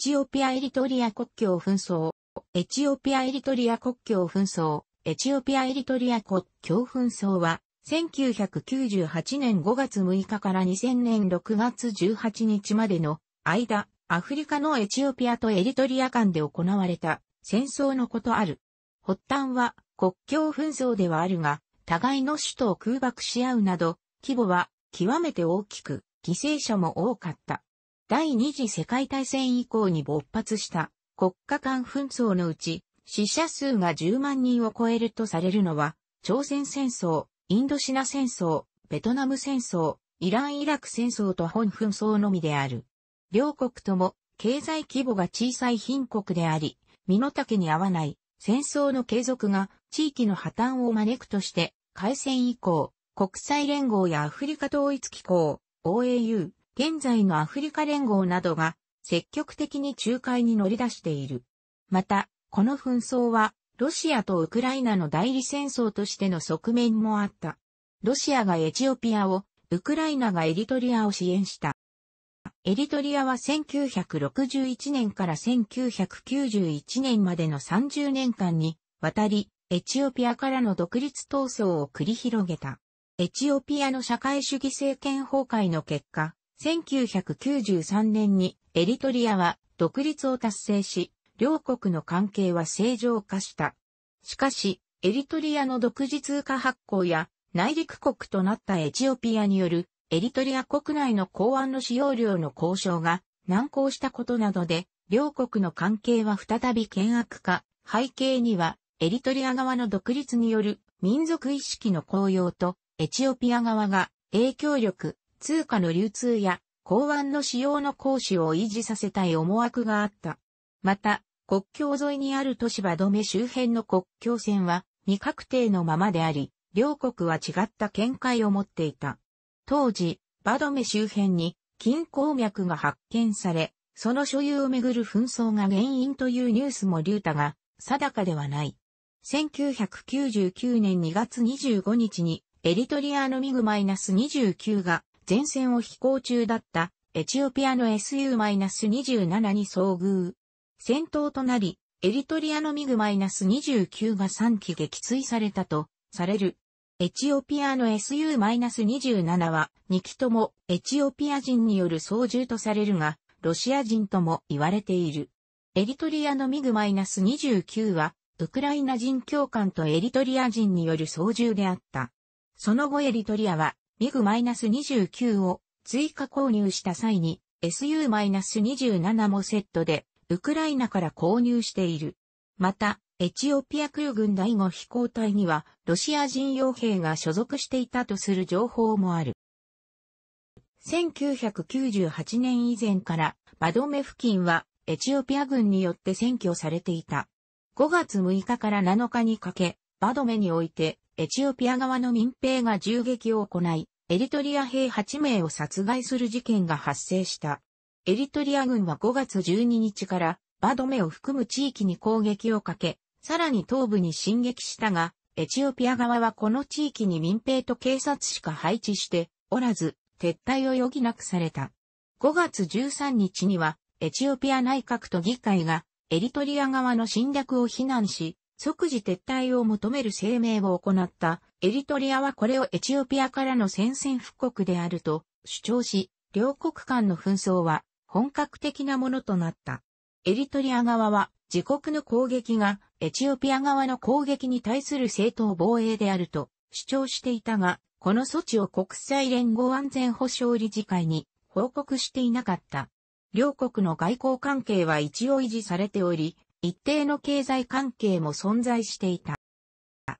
チオピア・エリトリア国境紛争、エチオピア・エリトリア国境紛争、エチオピア・エリトリア国境紛争は、1998年5月6日から2000年6月18日までの間、アフリカのエチオピアとエリトリア間で行われた戦争のことある。発端は国境紛争ではあるが、互いの首都を空爆し合うなど、規模は極めて大きく、犠牲者も多かった。第二次世界大戦以降に勃発した国家間紛争のうち死者数が10万人を超えるとされるのは朝鮮戦争、インドシナ戦争、ベトナム戦争、イラン・イラク戦争と本紛争のみである。両国とも経済規模が小さい貧国であり、身の丈に合わない戦争の継続が地域の破綻を招くとして、開戦以降、国際連合やアフリカ統一機構、OAU、現在のアフリカ連合などが積極的に仲介に乗り出している。また、この紛争は、ロシアとウクライナの代理戦争としての側面もあった。ロシアがエチオピアを、ウクライナがエリトリアを支援した。エリトリアは1961年から1991年までの30年間に渡り、エチオピアからの独立闘争を繰り広げた。エチオピアの社会主義政権崩壊の結果、1993年にエリトリアは独立を達成し、両国の関係は正常化した。しかし、エリトリアの独自通貨発行や内陸国となったエチオピアによるエリトリア国内の港湾の使用量の交渉が難航したことなどで、両国の関係は再び険悪化。背景には、エリトリア側の独立による民族意識の高揚と、エチオピア側が影響力、通貨の流通や港湾の使用の行使を維持させたい思惑があった。また、国境沿いにある都市バドメ周辺の国境線は未確定のままであり、両国は違った見解を持っていた。当時、バドメ周辺に金鉱脈が発見され、その所有をめぐる紛争が原因というニュースも流たが定かではない。1999年2月25日にエリトリアのミグマイナス29が前線を飛行中だったエチオピアの SU-27 に遭遇。戦闘となり、エリトリアのミグ -29 が3機撃墜されたとされる。エチオピアの SU-27 は2機ともエチオピア人による操縦とされるが、ロシア人とも言われている。エリトリアのミグ -29 は、ウクライナ人教官とエリトリア人による操縦であった。その後エリトリアはミグ -29 を追加購入した際に SU-27 もセットでウクライナから購入している。また、エチオピア空軍第5飛行隊にはロシア人傭兵が所属していたとする情報もある。1998年以前からバドメ付近はエチオピア軍によって占拠されていた。5月6日から7日にかけ、バドメにおいてエチオピア側の民兵が銃撃を行い、エリトリア兵8名を殺害する事件が発生した。エリトリア軍は5月12日からバドメを含む地域に攻撃をかけ、さらに東部に進撃したが、エチオピア側はこの地域に民兵と警察しか配置しておらず、撤退を余儀なくされた。5月13日には、エチオピア内閣と議会が、エリトリア側の侵略を非難し、即時撤退を求める声明を行った。エリトリアはこれをエチオピアからの宣戦布告であると主張し、両国間の紛争は本格的なものとなった。エリトリア側は自国の攻撃がエチオピア側の攻撃に対する正当防衛であると主張していたが、この措置を国際連合安全保障理事会に報告していなかった。両国の外交関係は一応維持されており、一定の経済関係も存在していた。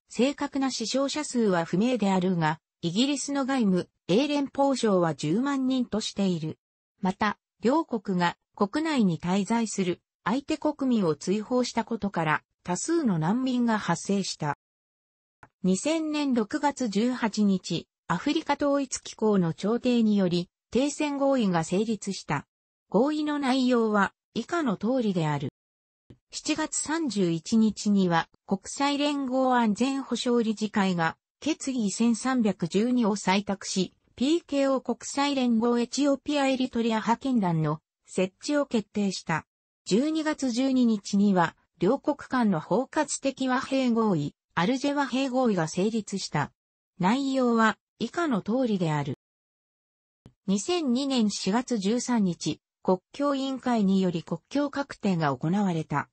正確な死傷者数は不明であるが、イギリスの外務、英連邦省は10万人としている。また、両国が国内に滞在する相手国民を追放したことから多数の難民が発生した。2000年6月18日、アフリカ統一機構の調停により停戦合意が成立した。合意の内容は以下の通りである。7月31日には国際連合安全保障理事会が決議1312を採択し、PKO 国際連合エチオピア・エリトリア派遣団の設置を決定した。12月12日には、両国間の包括的和平合意、アルジェ和平合意が成立した。内容は以下の通りである。2002年4月13日、国境委員会により国境確定が行われた。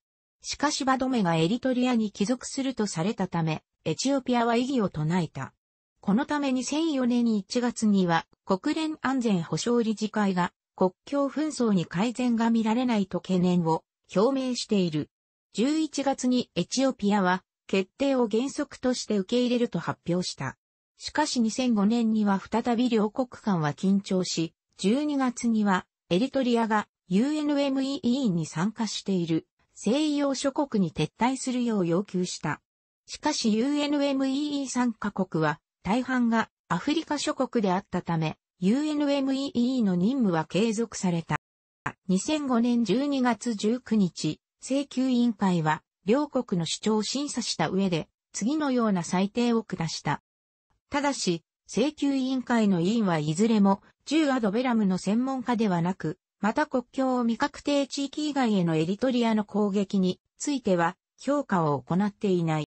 しかしバドメがエリトリアに帰属するとされたため、エチオピアは異議を唱えた。このため2004年1月には国連安全保障理事会が国境紛争に改善が見られないと懸念を表明している。11月にエチオピアは決定を原則として受け入れると発表した。しかし2005年には再び両国間は緊張し、12月にはエリトリアが UNMEE に参加している。西洋諸国に撤退するよう要求した。しかし UNMEE 参加国は大半がアフリカ諸国であったため、UNMEE の任務は継続された。2005年12月19日、請求委員会は両国の主張を審査した上で、次のような裁定を下した。ただし、請求委員会の委員はいずれも、10アドベラムの専門家ではなく、また国境を未確定地域以外へのエリトリアの攻撃については評価を行っていない。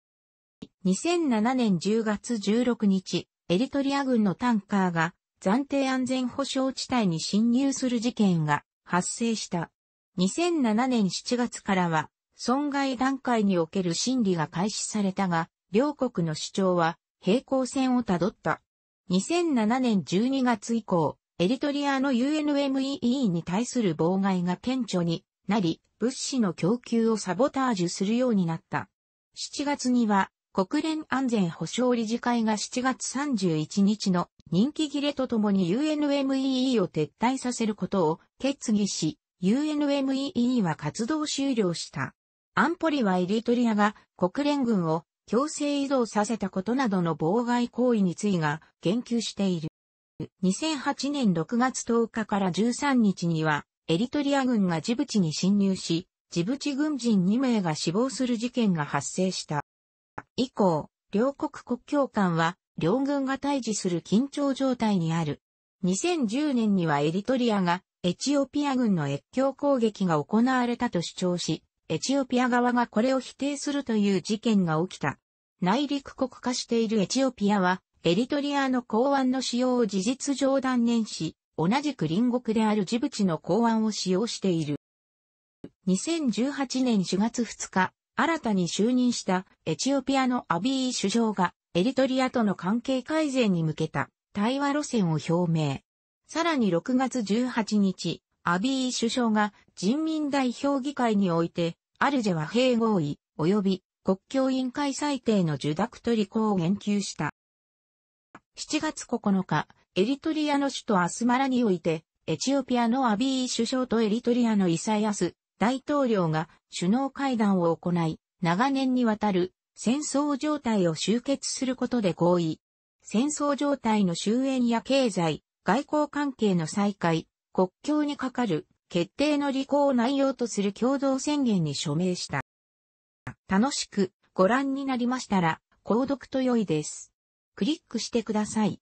2007年10月16日、エリトリア軍のタンカーが暫定安全保障地帯に侵入する事件が発生した。2007年7月からは損害段階における審理が開始されたが、両国の主張は平行線をたどった。2007年12月以降、エリトリアの UNMEE に対する妨害が顕著になり、物資の供給をサボタージュするようになった。7月には、国連安全保障理事会が7月31日の人気切れとともに UNMEE を撤退させることを決議し、UNMEE は活動終了した。安保理はエリトリアが国連軍を強制移動させたことなどの妨害行為についが言及している。2008年6月10日から13日には、エリトリア軍がジブチに侵入し、ジブチ軍人2名が死亡する事件が発生した。以降、両国国境間は、両軍が対峙する緊張状態にある。2010年にはエリトリアが、エチオピア軍の越境攻撃が行われたと主張し、エチオピア側がこれを否定するという事件が起きた。内陸国化しているエチオピアは、エリトリアの港湾の使用を事実上断念し、同じく隣国であるジブチの港湾を使用している。2018年4月2日、新たに就任したエチオピアのアビー首相がエリトリアとの関係改善に向けた対話路線を表明。さらに6月18日、アビー首相が人民代表議会において、アルジェは併合意及び国境委員会裁定の受諾取り口を言及した。7月9日、エリトリアの首都アスマラにおいて、エチオピアのアビー首相とエリトリアのイサイアス大統領が首脳会談を行い、長年にわたる戦争状態を終結することで合意。戦争状態の終焉や経済、外交関係の再開、国境にかかる決定の履行を内容とする共同宣言に署名した。楽しくご覧になりましたら、購読と良いです。クリックしてください。